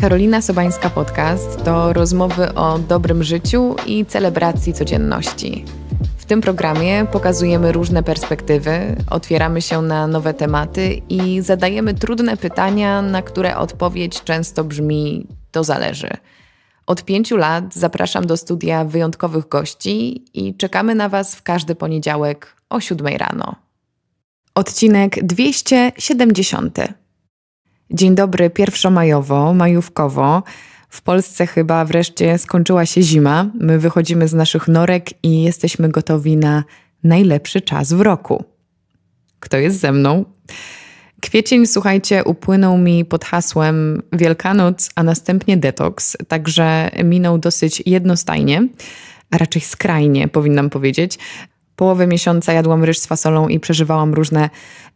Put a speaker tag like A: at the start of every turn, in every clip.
A: Karolina Sobańska Podcast to rozmowy o dobrym życiu i celebracji codzienności. W tym programie pokazujemy różne perspektywy, otwieramy się na nowe tematy i zadajemy trudne pytania, na które odpowiedź często brzmi: to zależy. Od pięciu lat zapraszam do studia wyjątkowych gości i czekamy na Was w każdy poniedziałek o siódmej rano. Odcinek 270. Dzień dobry, pierwszomajowo, majówkowo. W Polsce chyba wreszcie skończyła się zima. My wychodzimy z naszych norek i jesteśmy gotowi na najlepszy czas w roku. Kto jest ze mną? Kwiecień, słuchajcie, upłynął mi pod hasłem Wielkanoc, a następnie detoks, także minął dosyć jednostajnie, a raczej skrajnie powinnam powiedzieć połowę miesiąca jadłam ryż z fasolą i przeżywałam różne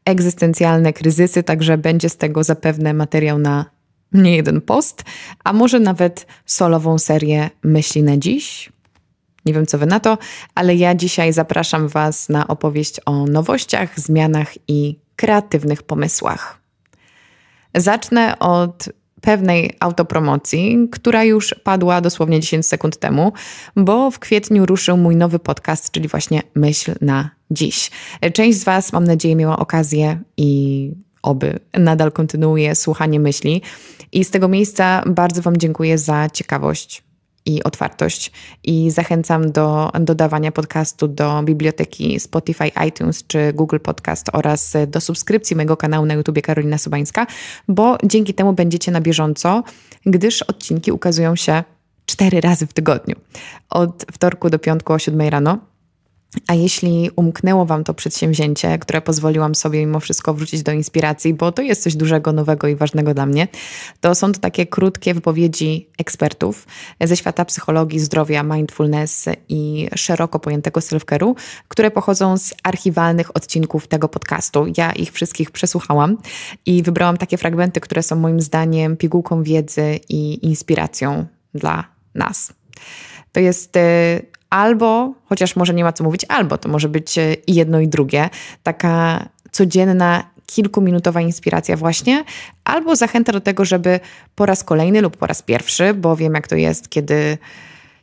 A: egzystencjalne kryzysy, także będzie z tego zapewne materiał na nie jeden post, a może nawet solową serię myśli na dziś. Nie wiem, co wy na to, ale ja dzisiaj zapraszam Was na opowieść o nowościach, zmianach i kreatywnych pomysłach. Zacznę od pewnej autopromocji, która już padła dosłownie 10 sekund temu, bo w kwietniu ruszył mój nowy podcast, czyli właśnie Myśl na dziś. Część z Was, mam nadzieję, miała okazję i oby nadal kontynuuje słuchanie myśli. I z tego miejsca bardzo Wam dziękuję za ciekawość i otwartość. I zachęcam do dodawania podcastu do biblioteki Spotify, iTunes czy Google Podcast oraz do subskrypcji mojego kanału na YouTube Karolina Sobańska, bo dzięki temu będziecie na bieżąco, gdyż odcinki ukazują się cztery razy w tygodniu. Od wtorku do piątku o siódmej rano a jeśli umknęło Wam to przedsięwzięcie, które pozwoliłam sobie mimo wszystko wrócić do inspiracji, bo to jest coś dużego, nowego i ważnego dla mnie, to są to takie krótkie wypowiedzi ekspertów ze świata psychologii, zdrowia, mindfulness i szeroko pojętego self-care'u, które pochodzą z archiwalnych odcinków tego podcastu. Ja ich wszystkich przesłuchałam i wybrałam takie fragmenty, które są moim zdaniem pigułką wiedzy i inspiracją dla nas to jest y, albo, chociaż może nie ma co mówić, albo to może być y, i jedno i drugie, taka codzienna, kilkuminutowa inspiracja właśnie, albo zachęta do tego, żeby po raz kolejny lub po raz pierwszy, bo wiem jak to jest, kiedy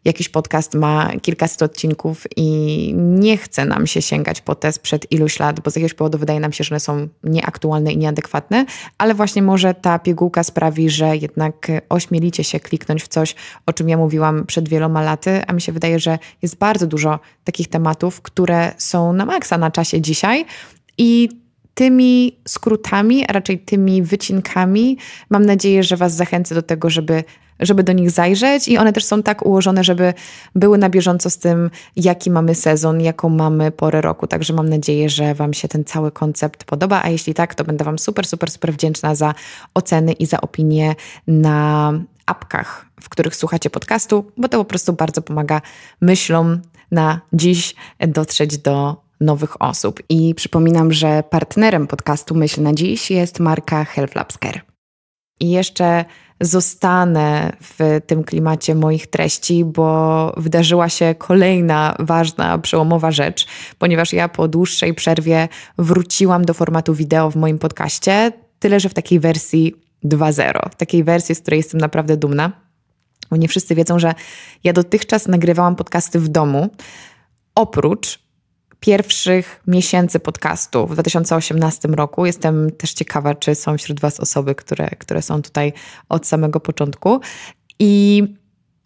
A: jakiś podcast ma kilkaset odcinków i nie chce nam się sięgać po te sprzed iluś lat, bo z jakiegoś powodu wydaje nam się, że one są nieaktualne i nieadekwatne, ale właśnie może ta pigułka sprawi, że jednak ośmielicie się kliknąć w coś, o czym ja mówiłam przed wieloma laty, a mi się wydaje, że jest bardzo dużo takich tematów, które są na maksa na czasie dzisiaj i tymi skrótami, a raczej tymi wycinkami mam nadzieję, że Was zachęcę do tego, żeby żeby do nich zajrzeć i one też są tak ułożone, żeby były na bieżąco z tym, jaki mamy sezon, jaką mamy porę roku. Także mam nadzieję, że Wam się ten cały koncept podoba, a jeśli tak, to będę Wam super, super, super wdzięczna za oceny i za opinie na apkach, w których słuchacie podcastu, bo to po prostu bardzo pomaga myślom na dziś dotrzeć do nowych osób. I przypominam, że partnerem podcastu Myśl na dziś jest marka Health Labs Care. I jeszcze zostanę w tym klimacie moich treści, bo wydarzyła się kolejna ważna, przełomowa rzecz, ponieważ ja po dłuższej przerwie wróciłam do formatu wideo w moim podcaście, tyle że w takiej wersji 2.0, w takiej wersji, z której jestem naprawdę dumna. Bo nie wszyscy wiedzą, że ja dotychczas nagrywałam podcasty w domu, oprócz pierwszych miesięcy podcastu w 2018 roku. Jestem też ciekawa, czy są wśród Was osoby, które, które są tutaj od samego początku. I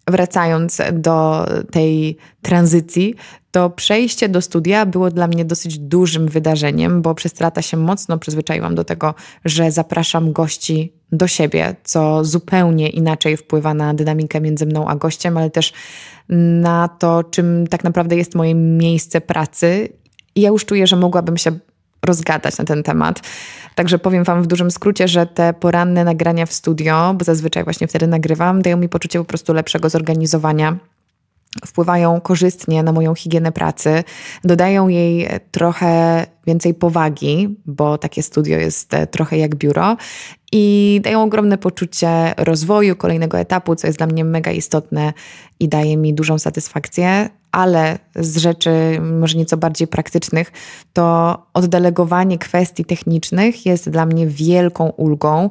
A: wracając do tej tranzycji, to przejście do studia było dla mnie dosyć dużym wydarzeniem, bo przez lata się mocno przyzwyczaiłam do tego, że zapraszam gości do siebie, co zupełnie inaczej wpływa na dynamikę między mną a gościem, ale też na to, czym tak naprawdę jest moje miejsce pracy. I ja już czuję, że mogłabym się rozgadać na ten temat. Także powiem Wam w dużym skrócie, że te poranne nagrania w studio, bo zazwyczaj właśnie wtedy nagrywam, dają mi poczucie po prostu lepszego zorganizowania wpływają korzystnie na moją higienę pracy, dodają jej trochę więcej powagi, bo takie studio jest e, trochę jak biuro i dają ogromne poczucie rozwoju, kolejnego etapu, co jest dla mnie mega istotne i daje mi dużą satysfakcję ale z rzeczy może nieco bardziej praktycznych, to oddelegowanie kwestii technicznych jest dla mnie wielką ulgą,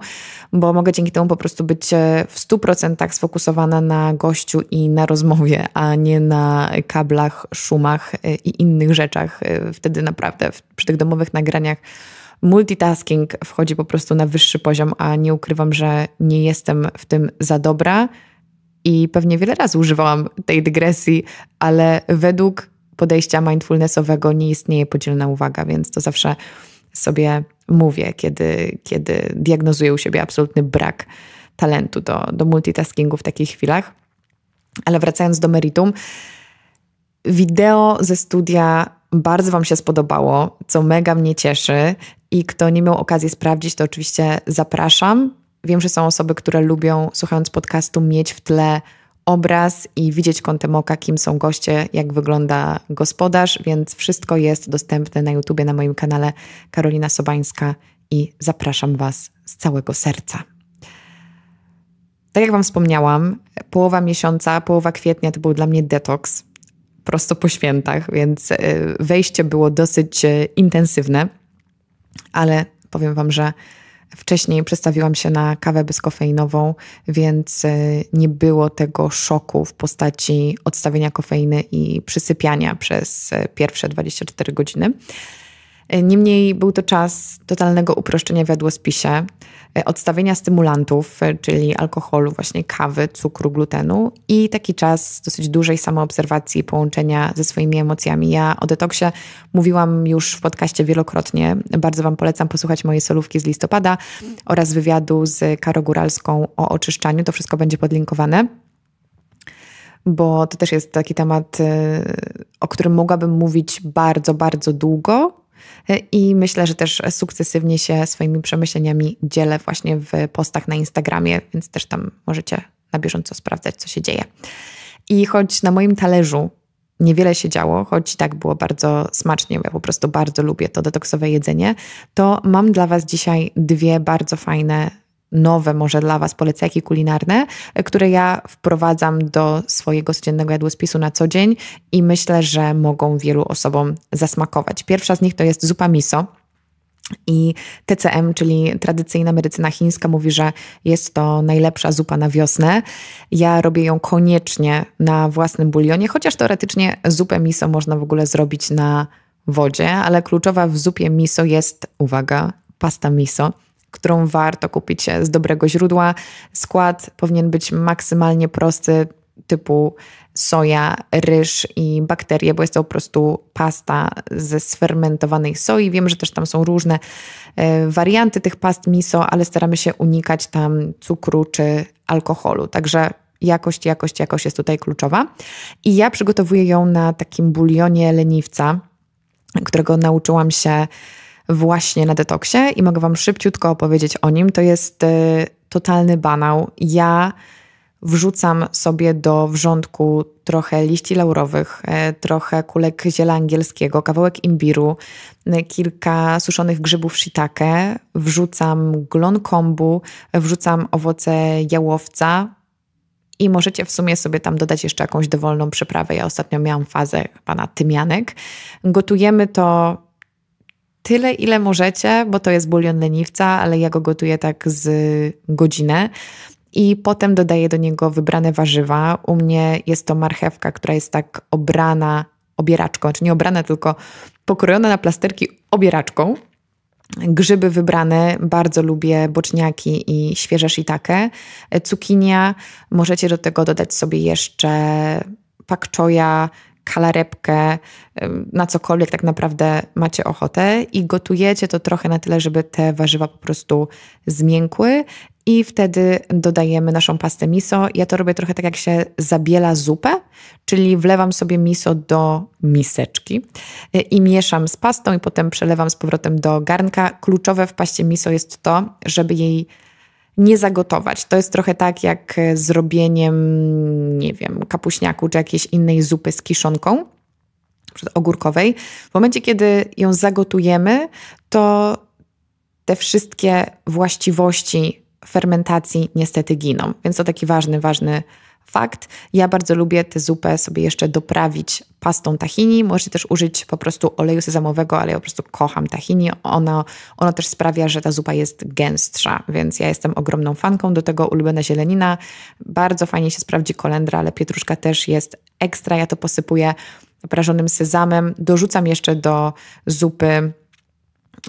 A: bo mogę dzięki temu po prostu być e, w 100% sfokusowana na gościu i na rozmowie, a nie na kablach, szumach e, i innych rzeczach. E, wtedy naprawdę przy tych domowych nagraniach multitasking wchodzi po prostu na wyższy poziom, a nie ukrywam, że nie jestem w tym za dobra i pewnie wiele razy używałam tej dygresji, ale według podejścia mindfulnessowego nie istnieje podzielna uwaga, więc to zawsze sobie mówię, kiedy, kiedy diagnozuję u siebie absolutny brak talentu do, do multitaskingu w takich chwilach. Ale wracając do meritum, wideo ze studia bardzo Wam się spodobało, co mega mnie cieszy. I kto nie miał okazji sprawdzić, to oczywiście zapraszam. Wiem, że są osoby, które lubią, słuchając podcastu, mieć w tle obraz i widzieć kątem oka, kim są goście, jak wygląda gospodarz, więc wszystko jest dostępne na YouTubie, na moim kanale Karolina Sobańska i zapraszam Was z całego serca. Tak jak Wam wspomniałam, połowa miesiąca, połowa kwietnia to był dla mnie detoks, prosto po świętach, więc e, wejście było dosyć e, intensywne, ale powiem Wam, że Wcześniej przestawiłam się na kawę bezkofeinową, więc e, nie było tego szoku w postaci odstawienia kofeiny i przysypiania przez e, pierwsze 24 godziny. E, niemniej był to czas totalnego uproszczenia w jadłospisie, e, odstawienia stymulantów, e, czyli alkoholu, właśnie kawy, cukru, glutenu i taki czas dosyć dużej samoobserwacji, połączenia ze swoimi emocjami. Ja o detoksie mówiłam już w podcaście wielokrotnie. Bardzo Wam polecam posłuchać mojej solówki z listopada oraz wywiadu z Karo Góralską o oczyszczaniu. To wszystko będzie podlinkowane bo to też jest taki temat, o którym mogłabym mówić bardzo, bardzo długo, E, I myślę, że też sukcesywnie się swoimi przemyśleniami dzielę właśnie w postach na Instagramie, więc też tam możecie na bieżąco sprawdzać, co się dzieje. I choć na moim talerzu niewiele się działo, choć i tak było bardzo smacznie, bo ja po prostu bardzo lubię to detoksowe jedzenie, to mam dla Was dzisiaj dwie bardzo fajne nowe może dla Was polecajki kulinarne, które ja wprowadzam do swojego codziennego jadłospisu na co dzień i myślę, że mogą wielu osobom zasmakować. Pierwsza z nich to jest zupa miso. I TCM, czyli tradycyjna medycyna chińska, mówi, że jest to najlepsza zupa na wiosnę. Ja robię ją koniecznie na własnym bulionie, chociaż teoretycznie zupę miso można w ogóle zrobić na wodzie, ale kluczowa w zupie miso jest, uwaga, pasta miso którą warto kupić z dobrego źródła. Skład powinien być maksymalnie prosty, typu soja, ryż i bakterie, bo jest to po prostu pasta ze sfermentowanej soi. Wiem, że też tam są różne e, warianty tych past miso, ale staramy się unikać tam cukru czy alkoholu. Także jakość, jakość, jakość jest tutaj kluczowa. I ja przygotowuję ją na takim bulionie leniwca, którego nauczyłam się właśnie na detoksie i mogę Wam szybciutko opowiedzieć o nim. To jest e, totalny banał. Ja wrzucam sobie do wrzątku trochę liści laurowych, e, trochę kulek ziela angielskiego, kawałek imbiru, e, kilka suszonych grzybów shiitake, wrzucam glon kombu, wrzucam owoce jałowca, i możecie w sumie sobie tam dodać jeszcze jakąś dowolną przyprawę. Ja ostatnio miałam fazę pana tymianek. Gotujemy to tyle, ile możecie, bo to jest bulion leniwca, ale ja go gotuję tak z godzinę. I potem dodaję do niego wybrane warzywa. U mnie jest to marchewka, która jest tak obrana obieraczką, czy znaczy nie obrana, tylko pokrojona na plasterki obieraczką. Grzyby wybrane, bardzo lubię boczniaki i świeże shiitake. Cukinia, możecie do tego dodać sobie jeszcze pak choya, kalarepkę, na cokolwiek tak naprawdę macie ochotę i gotujecie to trochę na tyle, żeby te warzywa po prostu zmiękły i wtedy dodajemy naszą pastę miso. Ja to robię trochę tak, jak się zabiela zupę, czyli wlewam sobie miso do miseczki y, i mieszam z pastą i potem przelewam z powrotem do garnka. Kluczowe w paście miso jest to, żeby jej nie zagotować. To jest trochę tak jak e, zrobieniem, nie wiem, kapuśniaku czy jakiejś innej zupy z kiszonką ogórkowej. W momencie, kiedy ją zagotujemy, to te wszystkie właściwości fermentacji niestety giną. Więc to taki ważny, ważny fakt. Ja bardzo lubię tę zupę sobie jeszcze doprawić pastą tahini. Możecie też użyć po prostu oleju sezamowego, ale ja po prostu kocham tahini. Ono, ono też sprawia, że ta zupa jest gęstsza, więc ja jestem ogromną fanką. Do tego ulubiona zielenina. Bardzo fajnie się sprawdzi kolendra, ale pietruszka też jest ekstra. Ja to posypuję prażonym sezamem. Dorzucam jeszcze do zupy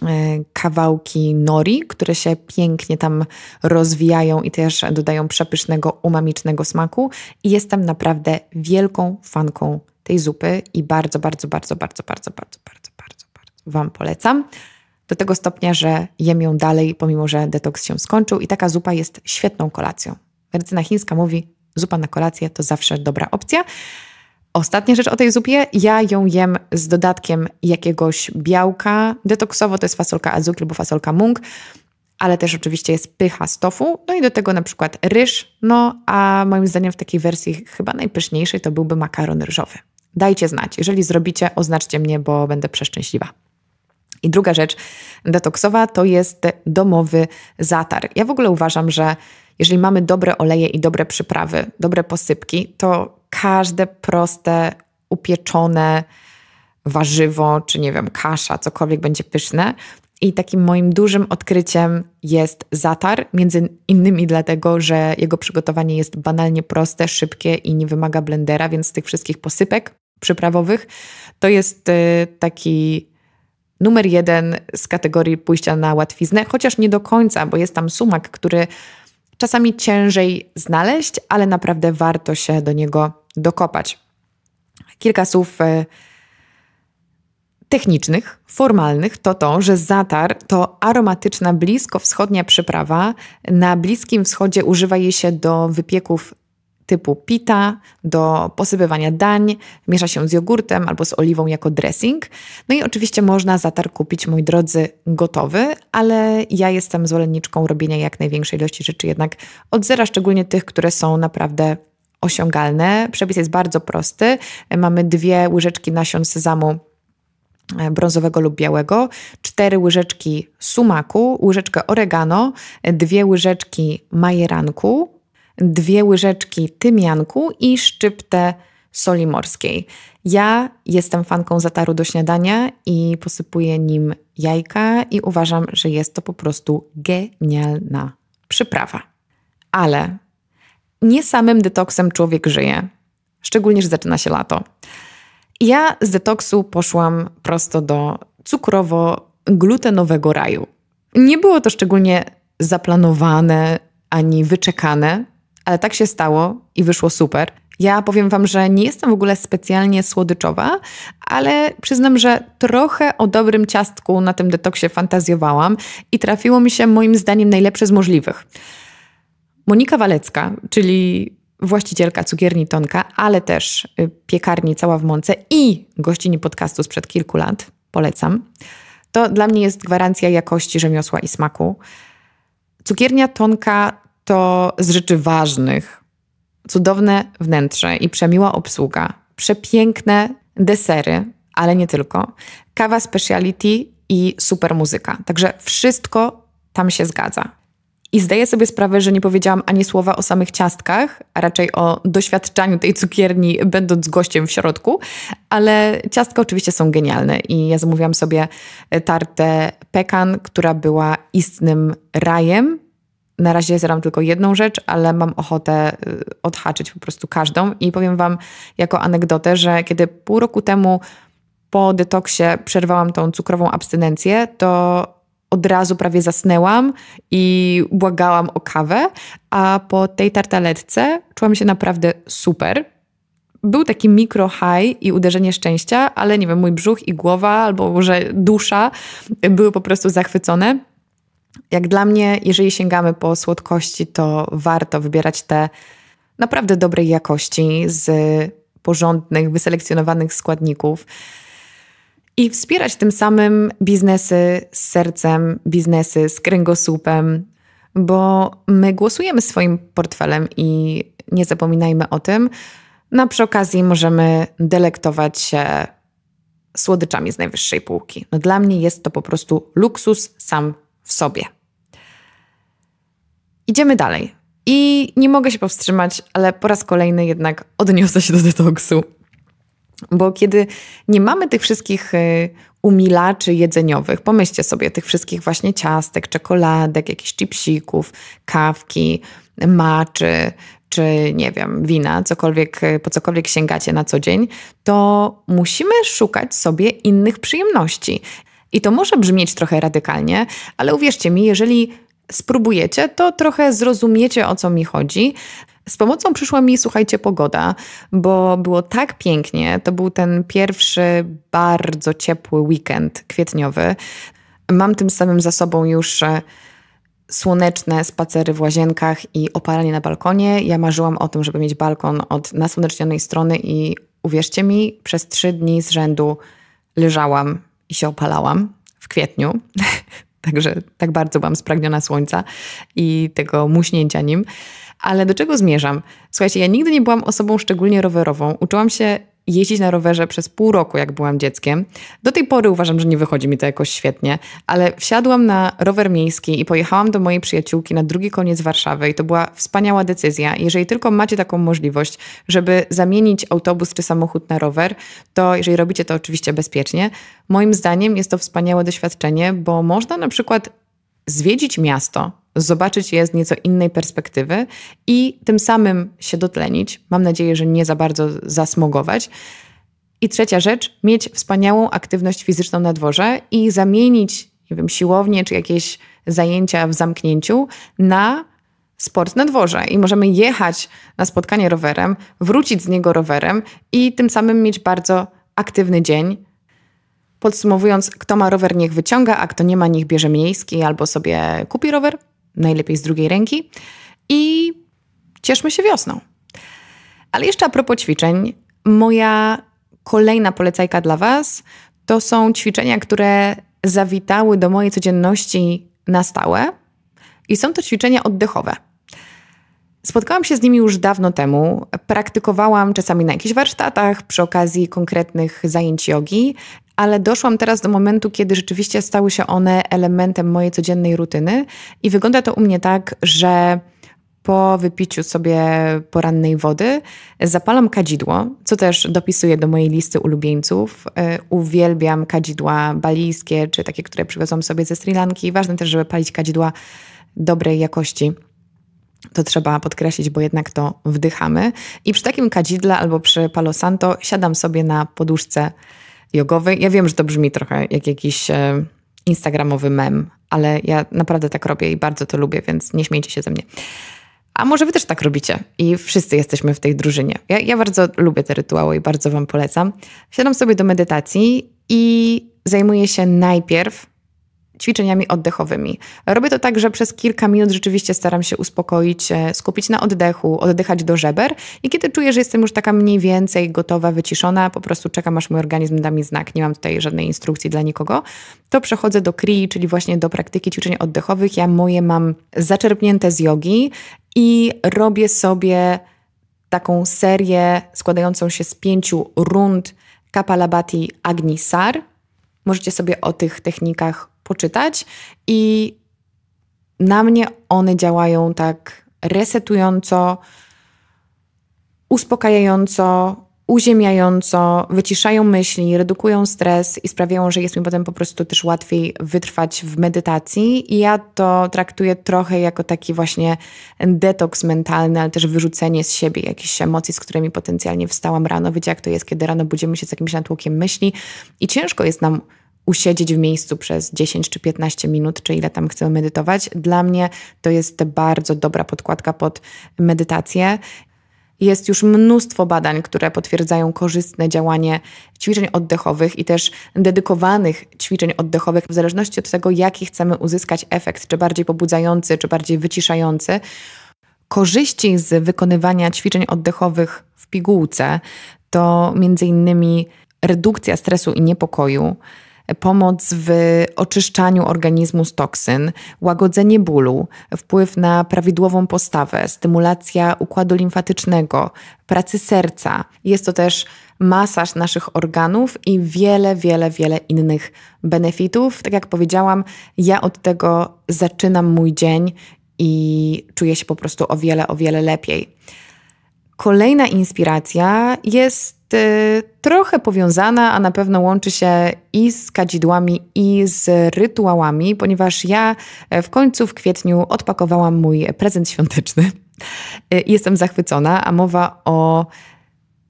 A: E, kawałki nori, które się pięknie tam rozwijają i też dodają przepysznego, umamicznego smaku. I jestem naprawdę wielką fanką tej zupy i bardzo, bardzo, bardzo, bardzo, bardzo, bardzo, bardzo, bardzo, bardzo Wam polecam. Do tego stopnia, że jem ją dalej, pomimo że detoks się skończył, i taka zupa jest świetną kolacją. Medycyna chińska mówi, zupa na kolację to zawsze dobra opcja. Ostatnia rzecz o tej zupie, ja ją jem z dodatkiem jakiegoś białka detoksowo, to jest fasolka azuki albo fasolka mung, ale też oczywiście jest pycha z tofu, no i do tego na przykład ryż, no a moim zdaniem w takiej wersji chyba najpyszniejszej to byłby makaron ryżowy. Dajcie znać, jeżeli zrobicie, oznaczcie mnie, bo będę przeszczęśliwa. I druga rzecz detoksowa to jest domowy zatar. Ja w ogóle uważam, że jeżeli mamy dobre oleje i dobre przyprawy, dobre posypki, to każde proste, upieczone warzywo, czy nie wiem, kasza, cokolwiek będzie pyszne. I takim moim dużym odkryciem jest zatar, między innymi dlatego, że jego przygotowanie jest banalnie proste, szybkie i nie wymaga blendera, więc z tych wszystkich posypek przyprawowych to jest y, taki numer jeden z kategorii pójścia na łatwiznę, chociaż nie do końca, bo jest tam sumak, który czasami ciężej znaleźć, ale naprawdę warto się do niego dokopać. Kilka słów e, technicznych, formalnych to to, że zatar to aromatyczna blisko wschodnia przyprawa. Na Bliskim Wschodzie używa jej się do wypieków typu pita do posypywania dań, miesza się z jogurtem albo z oliwą jako dressing. No i oczywiście można zatar kupić, moi drodzy, gotowy, ale ja jestem zwolenniczką robienia jak największej ilości rzeczy jednak od zera, szczególnie tych, które są naprawdę osiągalne. Przepis jest bardzo prosty. Mamy dwie łyżeczki nasion sezamu e, brązowego lub białego, cztery łyżeczki sumaku, łyżeczkę oregano, e, dwie łyżeczki majeranku, dwie łyżeczki tymianku i szczyptę soli morskiej. Ja jestem fanką zataru do śniadania i posypuję nim jajka i uważam, że jest to po prostu genialna przyprawa. Ale nie samym detoksem człowiek żyje, szczególnie, że zaczyna się lato. Ja z detoksu poszłam prosto do cukrowo-glutenowego raju. Nie było to szczególnie zaplanowane ani wyczekane, ale tak się stało i wyszło super. Ja powiem Wam, że nie jestem w ogóle specjalnie słodyczowa, ale przyznam, że trochę o dobrym ciastku na tym detoksie fantazjowałam i trafiło mi się moim zdaniem najlepsze z możliwych. Monika Walecka, czyli właścicielka cukierni Tonka, ale też y, piekarni Cała w Mące i gościni podcastu sprzed kilku lat, polecam, to dla mnie jest gwarancja jakości rzemiosła i smaku. Cukiernia Tonka to z rzeczy ważnych cudowne wnętrze i przemiła obsługa, przepiękne desery, ale nie tylko, kawa speciality i super muzyka. Także wszystko tam się zgadza. I zdaję sobie sprawę, że nie powiedziałam ani słowa o samych ciastkach, a raczej o doświadczaniu tej cukierni, będąc gościem w środku, ale ciastka oczywiście są genialne i ja zamówiłam sobie tartę pekan, która była istnym rajem na razie zeram tylko jedną rzecz, ale mam ochotę y, odhaczyć po prostu każdą. I powiem Wam jako anegdotę, że kiedy pół roku temu po detoksie przerwałam tą cukrową abstynencję, to od razu prawie zasnęłam i błagałam o kawę, a po tej tartaletce czułam się naprawdę super. Był taki mikro high i uderzenie szczęścia, ale nie wiem, mój brzuch i głowa albo może dusza były po prostu zachwycone. Jak dla mnie, jeżeli sięgamy po słodkości, to warto wybierać te naprawdę dobrej jakości z porządnych, wyselekcjonowanych składników i wspierać tym samym biznesy z sercem, biznesy z kręgosłupem, bo my głosujemy swoim portfelem i nie zapominajmy o tym. No, przy okazji możemy delektować się słodyczami z najwyższej półki. No, dla mnie jest to po prostu luksus sam w sobie. Idziemy dalej. I nie mogę się powstrzymać, ale po raz kolejny jednak odniosę się do detoksu. Bo kiedy nie mamy tych wszystkich y, umilaczy jedzeniowych, pomyślcie sobie tych wszystkich właśnie ciastek, czekoladek, jakichś chipsików, kawki, maczy, czy nie wiem, wina, cokolwiek, y, po cokolwiek sięgacie na co dzień, to musimy szukać sobie innych przyjemności. I to może brzmieć trochę radykalnie, ale uwierzcie mi, jeżeli spróbujecie, to trochę zrozumiecie o co mi chodzi. Z pomocą przyszła mi, słuchajcie, pogoda, bo było tak pięknie. To był ten pierwszy bardzo ciepły weekend kwietniowy. Mam tym samym za sobą już e, słoneczne spacery w łazienkach i opalanie na balkonie. Ja marzyłam o tym, żeby mieć balkon od nasłonecznionej strony i uwierzcie mi, przez trzy dni z rzędu leżałam i się opalałam w kwietniu. Także tak bardzo byłam spragniona słońca i tego muśnięcia nim. Ale do czego zmierzam? Słuchajcie, ja nigdy nie byłam osobą szczególnie rowerową. Uczyłam się jeździć na rowerze przez pół roku, jak byłam dzieckiem. Do tej pory uważam, że nie wychodzi mi to jakoś świetnie, ale wsiadłam na rower miejski i pojechałam do mojej przyjaciółki na drugi koniec Warszawy i to była wspaniała decyzja. Jeżeli tylko macie taką możliwość, żeby zamienić autobus czy samochód na rower, to jeżeli robicie to oczywiście bezpiecznie, moim zdaniem jest to wspaniałe doświadczenie, bo można na przykład zwiedzić miasto, zobaczyć je z nieco innej perspektywy i tym samym się dotlenić. Mam nadzieję, że nie za bardzo zasmogować. I trzecia rzecz, mieć wspaniałą aktywność fizyczną na dworze i zamienić, nie wiem, siłownię czy jakieś zajęcia w zamknięciu na sport na dworze i możemy jechać na spotkanie rowerem, wrócić z niego rowerem i tym samym mieć bardzo aktywny dzień. Podsumowując, kto ma rower, niech wyciąga, a kto nie ma, niech bierze miejski albo sobie kupi rower najlepiej z drugiej ręki i cieszmy się wiosną. Ale jeszcze a propos ćwiczeń, moja kolejna polecajka dla Was to są ćwiczenia, które zawitały do mojej codzienności na stałe i są to ćwiczenia oddechowe. Spotkałam się z nimi już dawno temu. Praktykowałam czasami na jakichś warsztatach przy okazji konkretnych zajęć jogi ale doszłam teraz do momentu, kiedy rzeczywiście stały się one elementem mojej codziennej rutyny i wygląda to u mnie tak, że po wypiciu sobie porannej wody zapalam kadzidło, co też dopisuję do mojej listy ulubieńców. Y, uwielbiam kadzidła balijskie czy takie, które przywiozłam sobie ze Sri Lanki. Ważne też, żeby palić kadzidła dobrej jakości. To trzeba podkreślić, bo jednak to wdychamy. I przy takim kadzidle albo przy palosanto siadam sobie na poduszce jogowy. Ja wiem, że to brzmi trochę jak jakiś e, instagramowy mem, ale ja naprawdę tak robię i bardzo to lubię, więc nie śmiejcie się ze mnie. A może wy też tak robicie i wszyscy jesteśmy w tej drużynie. Ja, ja bardzo lubię te rytuały i bardzo wam polecam. Siadam sobie do medytacji i zajmuję się najpierw ćwiczeniami oddechowymi. Robię to tak, że przez kilka minut rzeczywiście staram się uspokoić, e, skupić na oddechu, oddychać do żeber i kiedy czuję, że jestem już taka mniej więcej gotowa, wyciszona, po prostu czekam aż mój organizm da mi znak, nie mam tutaj żadnej instrukcji dla nikogo, to przechodzę do KRI, czyli właśnie do praktyki ćwiczeń oddechowych. Ja moje mam zaczerpnięte z jogi i robię sobie taką serię składającą się z pięciu rund Kapalabhati Agnisar. Możecie sobie o tych technikach poczytać i na mnie one działają tak resetująco, uspokajająco, uziemiająco, wyciszają myśli, redukują stres i sprawiają, że jest mi potem po prostu też łatwiej wytrwać w medytacji. I ja to traktuję trochę jako taki właśnie detoks mentalny, ale też wyrzucenie z siebie jakichś emocji, z którymi potencjalnie wstałam rano. Wiecie, jak to jest, kiedy rano budzimy się z jakimś natłokiem myśli i ciężko jest nam usiedzieć w miejscu przez 10 czy 15 minut, czy ile tam chcemy medytować. Dla mnie to jest bardzo dobra podkładka pod medytację. Jest już mnóstwo badań, które potwierdzają korzystne działanie ćwiczeń oddechowych i też dedykowanych ćwiczeń oddechowych, w zależności od tego, jaki chcemy uzyskać efekt, czy bardziej pobudzający, czy bardziej wyciszający. Korzyści z wykonywania ćwiczeń oddechowych w pigułce to między innymi redukcja stresu i niepokoju, pomoc w oczyszczaniu organizmu z toksyn, łagodzenie bólu, wpływ na prawidłową postawę, stymulacja układu limfatycznego, pracy serca. Jest to też masaż naszych organów i wiele, wiele, wiele innych benefitów. Tak jak powiedziałam, ja od tego zaczynam mój dzień i czuję się po prostu o wiele, o wiele lepiej. Kolejna inspiracja jest trochę powiązana, a na pewno łączy się i z kadzidłami, i z rytuałami, ponieważ ja e, w końcu w kwietniu odpakowałam mój prezent świąteczny. E, jestem zachwycona, a mowa o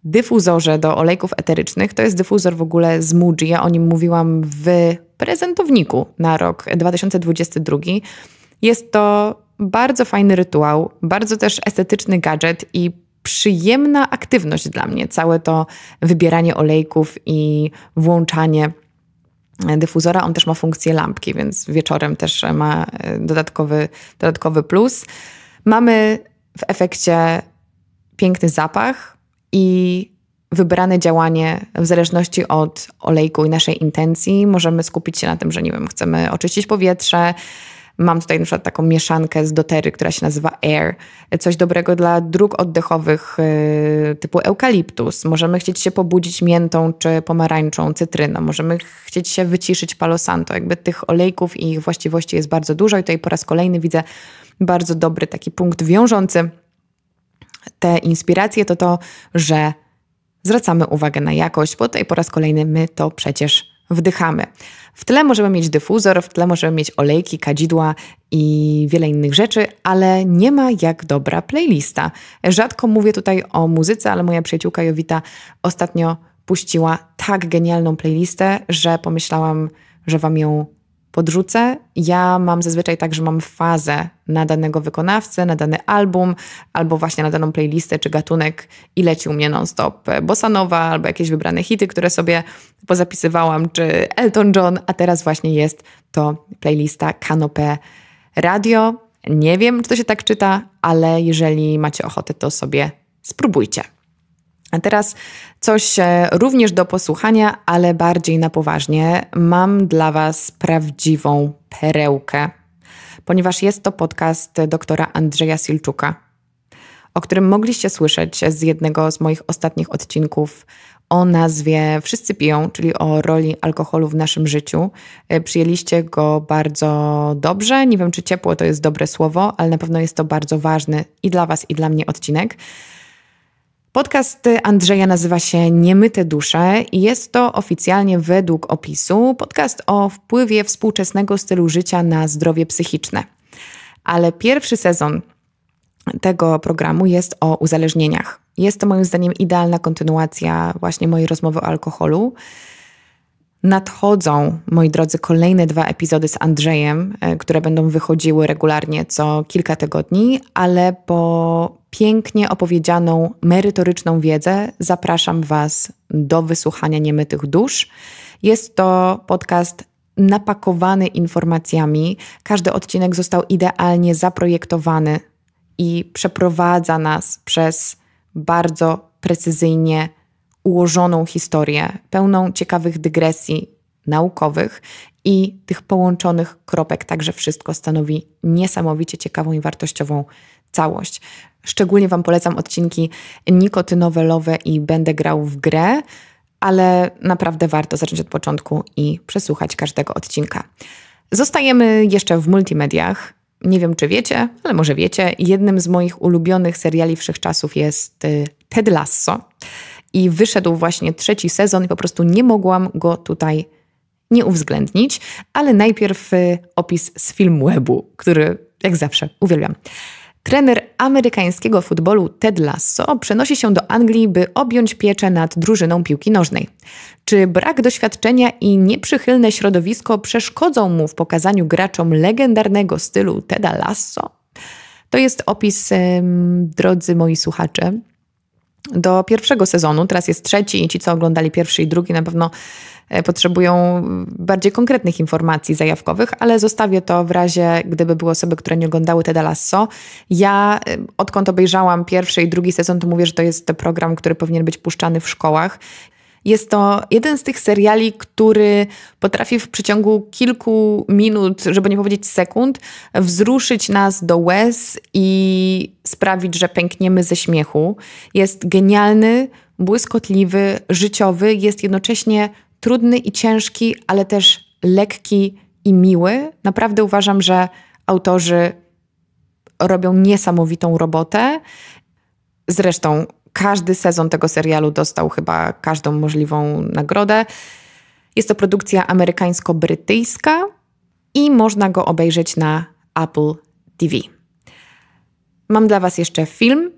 A: dyfuzorze do olejków eterycznych. To jest dyfuzor w ogóle z Muji. Ja o nim mówiłam w prezentowniku na rok 2022. Jest to bardzo fajny rytuał, bardzo też estetyczny gadżet i przyjemna aktywność dla mnie. Całe to wybieranie olejków i włączanie e, dyfuzora. On też ma funkcję lampki, więc wieczorem też ma e, dodatkowy, dodatkowy plus. Mamy w efekcie piękny zapach i wybrane działanie w zależności od olejku i naszej intencji. Możemy skupić się na tym, że nie wiem, chcemy oczyścić powietrze, Mam tutaj na przykład taką mieszankę z dotery, która się nazywa Air. Coś dobrego dla dróg oddechowych y, typu eukaliptus. Możemy chcieć się pobudzić miętą czy pomarańczą, cytryną. Możemy chcieć się wyciszyć palosanto. Jakby tych olejków i ich właściwości jest bardzo dużo i tutaj po raz kolejny widzę bardzo dobry taki punkt wiążący te inspiracje, to to, że zwracamy uwagę na jakość, bo tutaj po raz kolejny my to przecież wdychamy. W tle możemy mieć dyfuzor, w tle możemy mieć olejki, kadzidła i wiele innych rzeczy, ale nie ma jak dobra playlista. Rzadko mówię tutaj o muzyce, ale moja przyjaciółka Jowita ostatnio puściła tak genialną playlistę, że pomyślałam, że Wam ją podrzucę. Ja mam zazwyczaj tak, że mam fazę na danego wykonawcę, na dany album, albo właśnie na daną playlistę czy gatunek i leci u mnie non-stop e, bossa nova, albo jakieś wybrane hity, które sobie pozapisywałam, czy Elton John, a teraz właśnie jest to playlista Canopę Radio. Nie wiem, czy to się tak czyta, ale jeżeli macie ochotę, to sobie spróbujcie. A teraz coś e, również do posłuchania, ale bardziej na poważnie. Mam dla Was prawdziwą perełkę, ponieważ jest to podcast doktora Andrzeja Silczuka, o którym mogliście słyszeć z jednego z moich ostatnich odcinków o nazwie Wszyscy piją, czyli o roli alkoholu w naszym życiu. E, przyjęliście go bardzo dobrze. Nie wiem, czy ciepło to jest dobre słowo, ale na pewno jest to bardzo ważny i dla Was, i dla mnie odcinek. Podcast Andrzeja nazywa się Niemyte dusze i jest to oficjalnie według opisu podcast o wpływie współczesnego stylu życia na zdrowie psychiczne. Ale pierwszy sezon tego programu jest o uzależnieniach. Jest to moim zdaniem idealna kontynuacja właśnie mojej rozmowy o alkoholu. Nadchodzą, moi drodzy, kolejne dwa epizody z Andrzejem, e, które będą wychodziły regularnie co kilka tygodni, ale po pięknie opowiedzianą, merytoryczną wiedzę zapraszam Was do wysłuchania Niemytych Dusz. Jest to podcast napakowany informacjami. Każdy odcinek został idealnie zaprojektowany i przeprowadza nas przez bardzo precyzyjnie ułożoną historię, pełną ciekawych dygresji naukowych i tych połączonych kropek, także wszystko stanowi niesamowicie ciekawą i wartościową całość. Szczególnie Wam polecam odcinki nikotynowelowe i będę grał w grę, ale naprawdę warto zacząć od początku i przesłuchać każdego odcinka. Zostajemy jeszcze w multimediach. Nie wiem, czy wiecie, ale może wiecie. Jednym z moich ulubionych seriali wszechczasów jest y, Ted Lasso. I wyszedł właśnie trzeci sezon i po prostu nie mogłam go tutaj nie uwzględnić. Ale najpierw y, opis z filmu webu, który jak zawsze uwielbiam. Trener amerykańskiego futbolu Ted Lasso przenosi się do Anglii, by objąć pieczę nad drużyną piłki nożnej. Czy brak doświadczenia i nieprzychylne środowisko przeszkodzą mu w pokazaniu graczom legendarnego stylu Teda Lasso? To jest opis, drodzy moi słuchacze, do pierwszego sezonu. Teraz jest trzeci i ci, co oglądali pierwszy i drugi, na pewno E, potrzebują bardziej konkretnych informacji zajawkowych, ale zostawię to w razie, gdyby były osoby, które nie oglądały Teda Lasso. Ja e, odkąd obejrzałam pierwszy i drugi sezon, to mówię, że to jest to program, który powinien być puszczany w szkołach. Jest to jeden z tych seriali, który potrafi w przeciągu kilku minut, żeby nie powiedzieć sekund, wzruszyć nas do łez i sprawić, że pękniemy ze śmiechu. Jest genialny, błyskotliwy, życiowy, jest jednocześnie trudny i ciężki, ale też lekki i miły. Naprawdę uważam, że autorzy robią niesamowitą robotę. Zresztą każdy sezon tego serialu dostał chyba każdą możliwą nagrodę. Jest to produkcja amerykańsko-brytyjska i można go obejrzeć na Apple TV. Mam dla Was jeszcze film.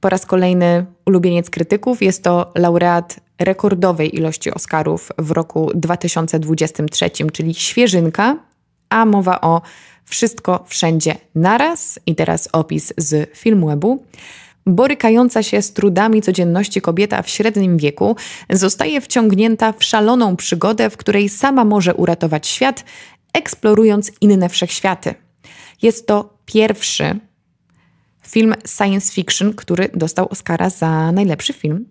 A: Po raz kolejny ulubieniec krytyków. Jest to laureat rekordowej ilości Oscarów w roku 2023, czyli świeżynka, a mowa o Wszystko Wszędzie Naraz i teraz opis z Filmwebu. Borykająca się z trudami codzienności kobieta w średnim wieku zostaje wciągnięta w szaloną przygodę, w której sama może uratować świat, eksplorując inne wszechświaty. Jest to pierwszy film science fiction, który dostał Oscara za najlepszy film.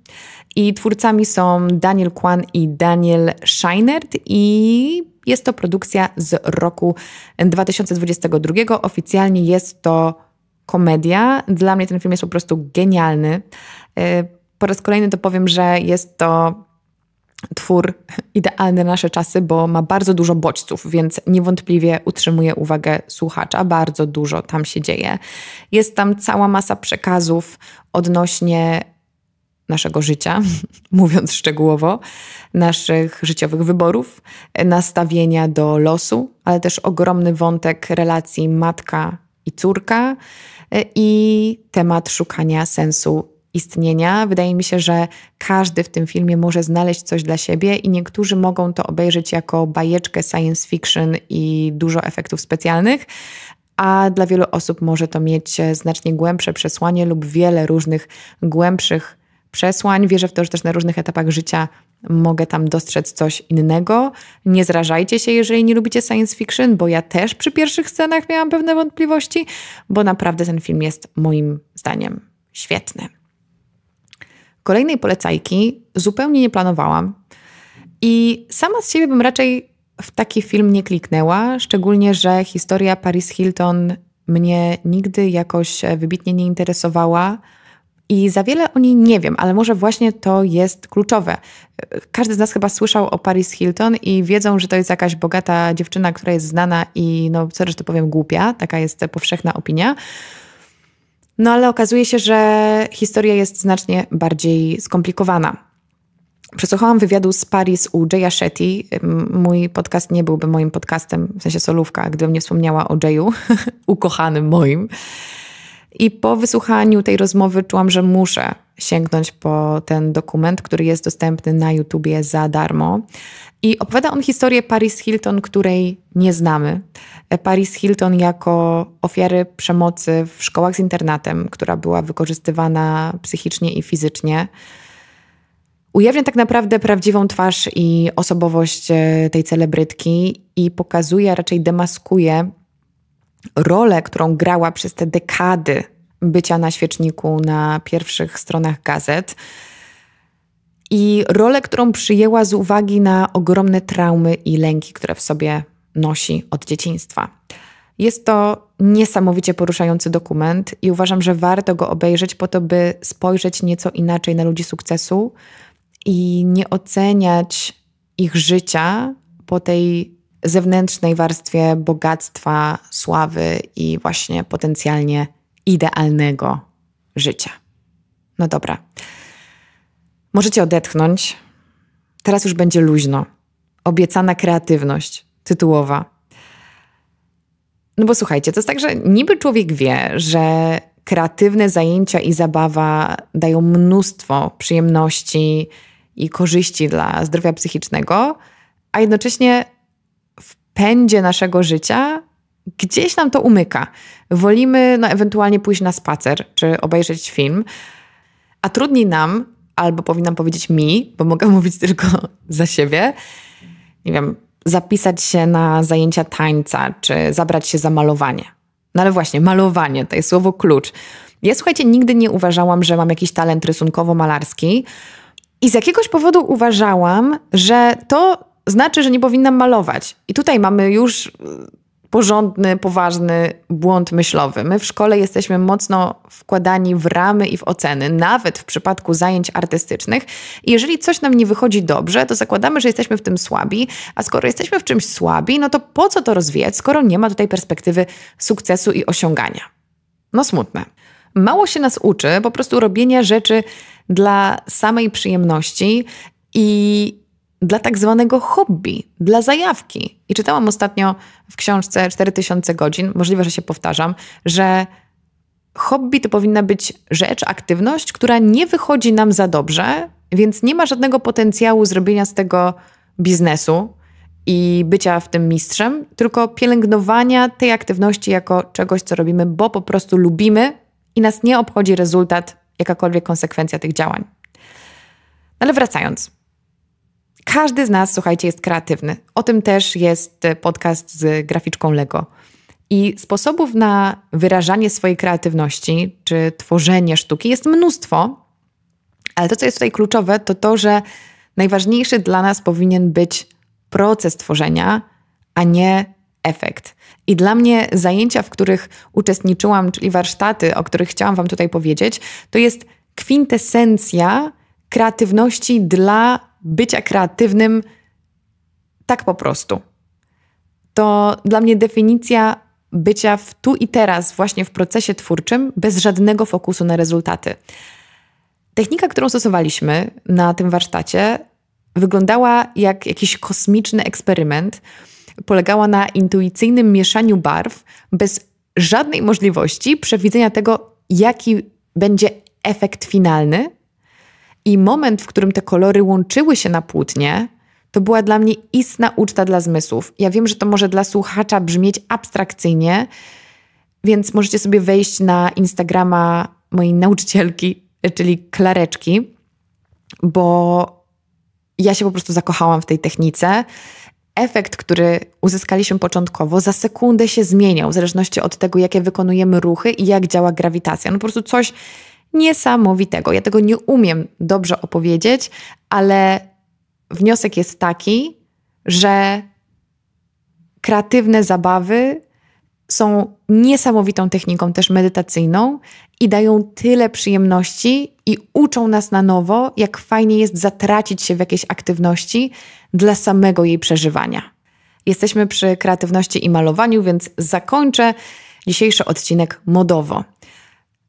A: I twórcami są Daniel Kwan i Daniel Scheinert i jest to produkcja z roku 2022. Oficjalnie jest to komedia. Dla mnie ten film jest po prostu genialny. E, po raz kolejny to powiem, że jest to twór idealny na nasze czasy, bo ma bardzo dużo bodźców, więc niewątpliwie utrzymuje uwagę słuchacza. Bardzo dużo tam się dzieje. Jest tam cała masa przekazów odnośnie naszego życia, mówiąc szczegółowo, naszych życiowych wyborów, nastawienia do losu, ale też ogromny wątek relacji matka i córka e, i temat szukania sensu istnienia. Wydaje mi się, że każdy w tym filmie może znaleźć coś dla siebie i niektórzy mogą to obejrzeć jako bajeczkę science fiction i dużo efektów specjalnych, a dla wielu osób może to mieć znacznie głębsze przesłanie lub wiele różnych głębszych przesłań. Wierzę w to, że też na różnych etapach życia mogę tam dostrzec coś innego. Nie zrażajcie się, jeżeli nie lubicie science fiction, bo ja też przy pierwszych scenach miałam pewne wątpliwości, bo naprawdę ten film jest moim zdaniem świetny kolejnej polecajki zupełnie nie planowałam i sama z siebie bym raczej w taki film nie kliknęła, szczególnie, że historia Paris Hilton mnie nigdy jakoś e, wybitnie nie interesowała i za wiele o niej nie wiem, ale może właśnie to jest kluczowe. Każdy z nas chyba słyszał o Paris Hilton i wiedzą, że to jest jakaś bogata dziewczyna, która jest znana i, no co resztę powiem, głupia. Taka jest powszechna opinia. No ale okazuje się, że historia jest znacznie bardziej skomplikowana. Przesłuchałam wywiadu z Paris u Jaya Shetty. Mój podcast nie byłby moim podcastem, w sensie solówka, gdybym nie wspomniała o Jayu, ukochanym moim. I po wysłuchaniu tej rozmowy czułam, że muszę sięgnąć po ten dokument, który jest dostępny na YouTubie za darmo. I opowiada on historię Paris Hilton, której nie znamy. Paris Hilton jako ofiary przemocy w szkołach z internatem, która była wykorzystywana psychicznie i fizycznie. Ujawnia tak naprawdę prawdziwą twarz i osobowość e, tej celebrytki i pokazuje, raczej demaskuje rolę, którą grała przez te dekady bycia na świeczniku na pierwszych stronach gazet i rolę, którą przyjęła z uwagi na ogromne traumy i lęki, które w sobie nosi od dzieciństwa. Jest to niesamowicie poruszający dokument i uważam, że warto go obejrzeć po to, by spojrzeć nieco inaczej na ludzi sukcesu i nie oceniać ich życia po tej zewnętrznej warstwie bogactwa, sławy i właśnie potencjalnie idealnego życia. No dobra. Możecie odetchnąć. Teraz już będzie luźno. Obiecana kreatywność tytułowa. No bo słuchajcie, to jest tak, że niby człowiek wie, że kreatywne zajęcia i zabawa dają mnóstwo przyjemności i korzyści dla zdrowia psychicznego, a jednocześnie w pędzie naszego życia gdzieś nam to umyka. Wolimy no, ewentualnie pójść na spacer czy obejrzeć film, a trudniej nam, albo powinnam powiedzieć mi, bo mogę mówić tylko za siebie, nie wiem, zapisać się na zajęcia tańca czy zabrać się za malowanie. No ale właśnie, malowanie to jest słowo klucz. Ja słuchajcie, nigdy nie uważałam, że mam jakiś talent rysunkowo-malarski. I z jakiegoś powodu uważałam, że to znaczy, że nie powinnam malować. I tutaj mamy już porządny, poważny błąd myślowy. My w szkole jesteśmy mocno wkładani w ramy i w oceny, nawet w przypadku zajęć artystycznych. I jeżeli coś nam nie wychodzi dobrze, to zakładamy, że jesteśmy w tym słabi, a skoro jesteśmy w czymś słabi, no to po co to rozwijać, skoro nie ma tutaj perspektywy sukcesu i osiągania? No smutne. Mało się nas uczy po prostu robienia rzeczy dla samej przyjemności i dla tak zwanego hobby, dla zajawki. I czytałam ostatnio w książce 4000 godzin, możliwe, że się powtarzam, że hobby to powinna być rzecz, aktywność, która nie wychodzi nam za dobrze, więc nie ma żadnego potencjału zrobienia z tego biznesu i bycia w tym mistrzem, tylko pielęgnowania tej aktywności jako czegoś, co robimy, bo po prostu lubimy i nas nie obchodzi rezultat, jakakolwiek konsekwencja tych działań. No ale wracając. Każdy z nas, słuchajcie, jest kreatywny. O tym też jest e, podcast z graficzką Lego. I sposobów na wyrażanie swojej kreatywności czy tworzenie sztuki jest mnóstwo, ale to, co jest tutaj kluczowe, to to, że najważniejszy dla nas powinien być proces tworzenia, a nie efekt. I dla mnie zajęcia, w których uczestniczyłam, czyli warsztaty, o których chciałam Wam tutaj powiedzieć, to jest kwintesencja kreatywności dla bycia kreatywnym tak po prostu. To dla mnie definicja bycia w tu i teraz, właśnie w procesie twórczym, bez żadnego fokusu na rezultaty. Technika, którą stosowaliśmy na tym warsztacie, wyglądała jak jakiś kosmiczny eksperyment. Polegała na intuicyjnym mieszaniu barw bez żadnej możliwości przewidzenia tego, jaki będzie efekt finalny, i moment, w którym te kolory łączyły się na płótnie, to była dla mnie istna uczta dla zmysłów. Ja wiem, że to może dla słuchacza brzmieć abstrakcyjnie, więc możecie sobie wejść na Instagrama mojej nauczycielki, czyli Klareczki, bo ja się po prostu zakochałam w tej technice. Efekt, który uzyskaliśmy początkowo, za sekundę się zmieniał, w zależności od tego, jakie wykonujemy ruchy i jak działa grawitacja. No po prostu coś niesamowitego. Ja tego nie umiem dobrze opowiedzieć, ale wniosek jest taki, że kreatywne zabawy są niesamowitą techniką też medytacyjną i dają tyle przyjemności i uczą nas na nowo, jak fajnie jest zatracić się w jakiejś aktywności dla samego jej przeżywania. Jesteśmy przy kreatywności i malowaniu, więc zakończę dzisiejszy odcinek modowo.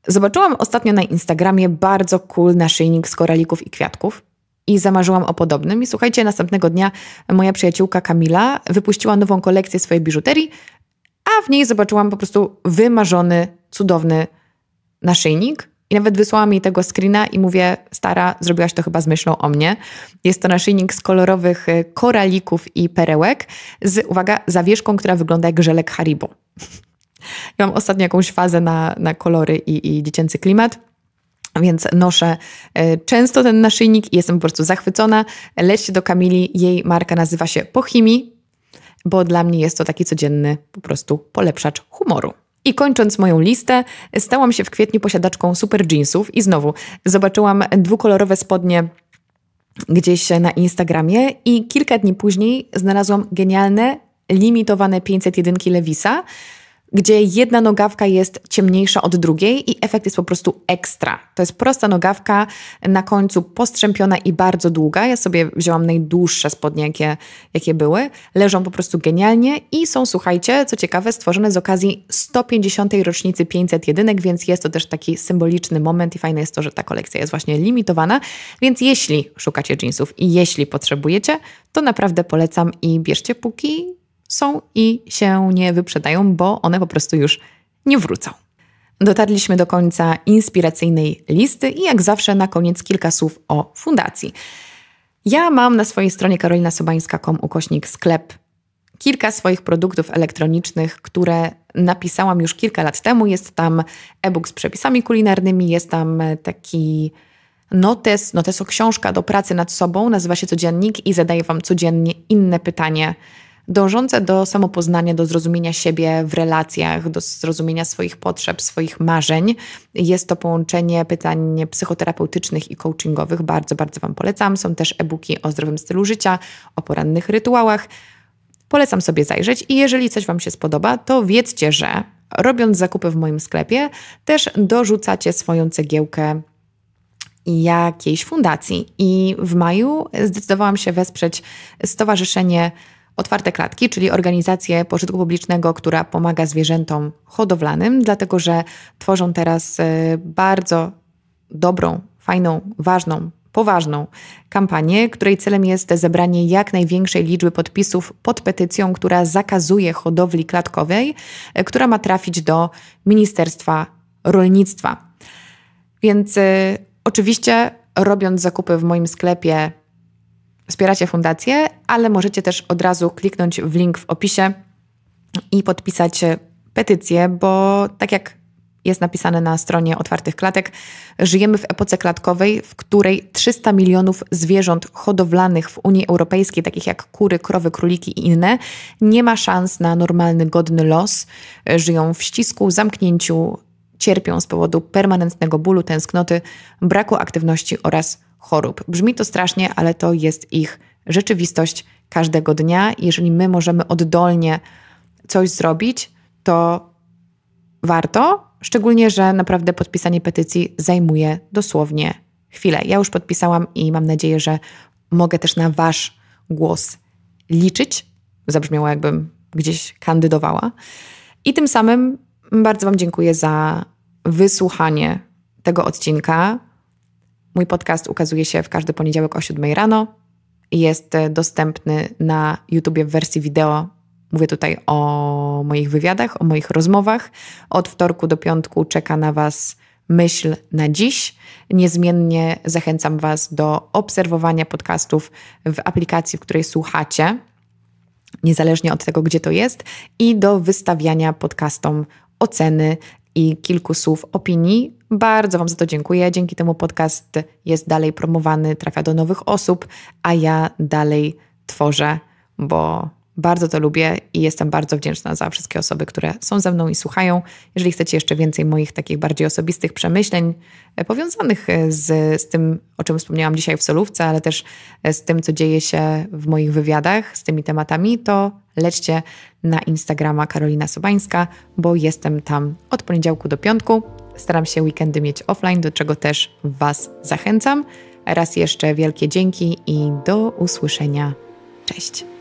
A: Zobaczyłam ostatnio na Instagramie bardzo cool naszyjnik z koralików i kwiatków i zamarzyłam o podobnym. I słuchajcie, następnego dnia moja przyjaciółka Kamila wypuściła nową kolekcję swojej biżuterii, a w niej zobaczyłam po prostu wymarzony, cudowny naszyjnik. I nawet wysłałam jej tego screena i mówię, stara, zrobiłaś to chyba z myślą o mnie. Jest to naszyjnik z kolorowych e, koralików i perełek z, uwaga, zawieszką, która wygląda jak żelek Haribo. Ja mam ostatnio jakąś fazę na, na kolory i, i dziecięcy klimat. Więc noszę e, często ten naszyjnik i jestem po prostu zachwycona. Lećcie do Kamili, jej marka nazywa się Pochimi, bo dla mnie jest to taki codzienny po prostu polepszacz humoru. I kończąc moją listę, stałam się w kwietniu posiadaczką super jeansów i znowu zobaczyłam dwukolorowe spodnie gdzieś na Instagramie i kilka dni później znalazłam genialne, limitowane 501 Lewisa, gdzie jedna nogawka jest ciemniejsza od drugiej i efekt jest po prostu ekstra. To jest prosta nogawka, na końcu postrzępiona i bardzo długa. Ja sobie wzięłam najdłuższe spodnie, jakie, jakie były. Leżą po prostu genialnie i są, słuchajcie, co ciekawe, stworzone z okazji 150. rocznicy 500 jedynek, więc jest to też taki symboliczny moment i fajne jest to, że ta kolekcja jest właśnie limitowana. Więc jeśli szukacie jeansów i jeśli potrzebujecie, to naprawdę polecam i bierzcie póki są i się nie wyprzedają, bo one po prostu już nie wrócą. Dotarliśmy do końca inspiracyjnej listy i jak zawsze na koniec kilka słów o fundacji. Ja mam na swojej stronie karolinasobańska.com ukośnik sklep kilka swoich produktów elektronicznych, które napisałam już kilka lat temu. Jest tam e-book z przepisami kulinarnymi, jest tam taki notes, notes o książka do pracy nad sobą, nazywa się Codziennik i zadaję Wam codziennie inne pytanie – dążące do samopoznania, do zrozumienia siebie w relacjach, do zrozumienia swoich potrzeb, swoich marzeń. Jest to połączenie pytań psychoterapeutycznych i coachingowych. Bardzo, bardzo Wam polecam. Są też e-booki o zdrowym stylu życia, o porannych rytuałach. Polecam sobie zajrzeć i jeżeli coś Wam się spodoba, to wiedzcie, że robiąc zakupy w moim sklepie, też dorzucacie swoją cegiełkę jakiejś fundacji. I w maju zdecydowałam się wesprzeć Stowarzyszenie Otwarte klatki, czyli organizację pożytku publicznego, która pomaga zwierzętom hodowlanym, dlatego że tworzą teraz e, bardzo dobrą, fajną, ważną poważną kampanię, której celem jest zebranie jak największej liczby podpisów pod petycją, która zakazuje hodowli klatkowej, e, która ma trafić do Ministerstwa Rolnictwa. Więc y, oczywiście, robiąc zakupy w moim sklepie wspieracie fundację, ale możecie też od razu kliknąć w link w opisie i podpisać petycję, bo tak jak jest napisane na stronie Otwartych Klatek, żyjemy w epoce klatkowej, w której 300 milionów zwierząt hodowlanych w Unii Europejskiej, takich jak kury, krowy, króliki i inne, nie ma szans na normalny, godny los. Żyją w ścisku, zamknięciu, cierpią z powodu permanentnego bólu, tęsknoty, braku aktywności oraz chorób. Brzmi to strasznie, ale to jest ich rzeczywistość każdego dnia. Jeżeli my możemy oddolnie coś zrobić, to warto, szczególnie, że naprawdę podpisanie petycji zajmuje dosłownie chwilę. Ja już podpisałam i mam nadzieję, że mogę też na Wasz głos liczyć. Zabrzmiało, jakbym gdzieś kandydowała. I tym samym bardzo Wam dziękuję za wysłuchanie tego odcinka. Mój podcast ukazuje się w każdy poniedziałek o 7 rano i jest e, dostępny na YouTube w wersji wideo. Mówię tutaj o moich wywiadach, o moich rozmowach. Od wtorku do piątku czeka na Was myśl na dziś. Niezmiennie zachęcam Was do obserwowania podcastów w aplikacji, w której słuchacie, niezależnie od tego, gdzie to jest, i do wystawiania podcastom oceny i kilku słów opinii. Bardzo Wam za to dziękuję. Dzięki temu podcast jest dalej promowany, trafia do nowych osób, a ja dalej tworzę, bo bardzo to lubię i jestem bardzo wdzięczna za wszystkie osoby, które są ze mną i słuchają. Jeżeli chcecie jeszcze więcej moich takich bardziej osobistych przemyśleń e, powiązanych e, z, z tym, o czym wspomniałam dzisiaj w solówce, ale też e, z tym, co dzieje się w moich wywiadach z tymi tematami, to lećcie na Instagrama Karolina Sobańska, bo jestem tam od poniedziałku do piątku. Staram się weekendy mieć offline, do czego też Was zachęcam. Raz jeszcze wielkie dzięki i do usłyszenia. Cześć.